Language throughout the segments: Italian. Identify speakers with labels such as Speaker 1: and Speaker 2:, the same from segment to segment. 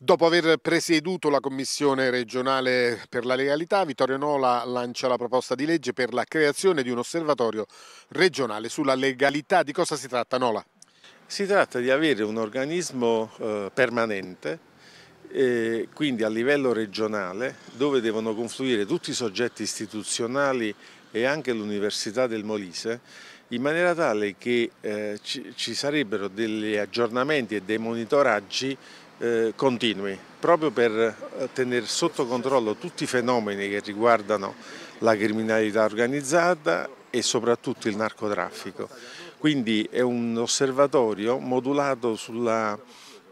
Speaker 1: Dopo aver presieduto la Commissione regionale per la legalità, Vittorio Nola lancia la proposta di legge per la creazione di un osservatorio regionale sulla legalità. Di cosa si tratta Nola? Si tratta di avere un organismo eh, permanente, eh, quindi a livello regionale, dove devono confluire tutti i soggetti istituzionali e anche l'Università del Molise, in maniera tale che eh, ci, ci sarebbero degli aggiornamenti e dei monitoraggi eh, continui, proprio per eh, tenere sotto controllo tutti i fenomeni che riguardano la criminalità organizzata e soprattutto il narcotraffico. Quindi è un osservatorio modulato sulla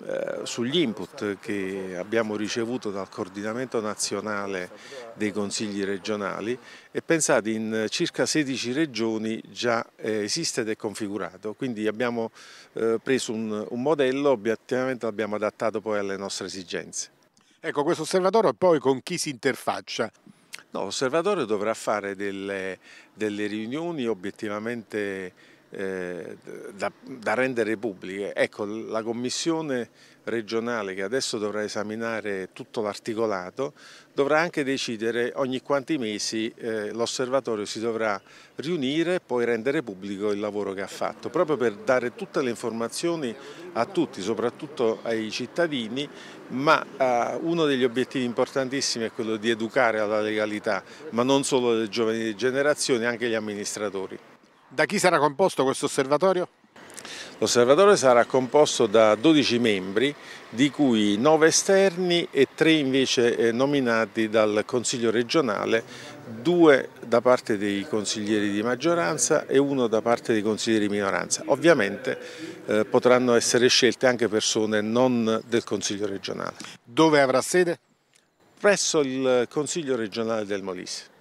Speaker 1: eh, sugli input che abbiamo ricevuto dal coordinamento nazionale dei consigli regionali e pensate in circa 16 regioni già eh, esiste ed è configurato, quindi abbiamo eh, preso un, un modello, obiettivamente l'abbiamo adattato poi alle nostre esigenze. Ecco, questo osservatorio poi con chi si interfaccia? No, l'osservatorio dovrà fare delle, delle riunioni obiettivamente eh, da, da, rendere pubbliche. Ecco, la commissione regionale che adesso dovrà esaminare tutto l'articolato dovrà anche decidere ogni quanti mesi eh, l'osservatorio si dovrà riunire e poi rendere pubblico il lavoro che ha fatto, proprio per dare tutte le informazioni a tutti, soprattutto ai cittadini, ma eh, uno degli obiettivi importantissimi è quello di educare alla legalità, ma non solo le giovani generazioni, anche gli amministratori. Da chi sarà composto questo osservatorio? L'osservatorio sarà composto da 12 membri, di cui 9 esterni e 3 invece eh, nominati dal Consiglio regionale, 2 da parte dei consiglieri di maggioranza e 1 da parte dei consiglieri di minoranza. Ovviamente eh, potranno essere scelte anche persone non del Consiglio regionale. Dove avrà sede? Presso il Consiglio regionale del Molise.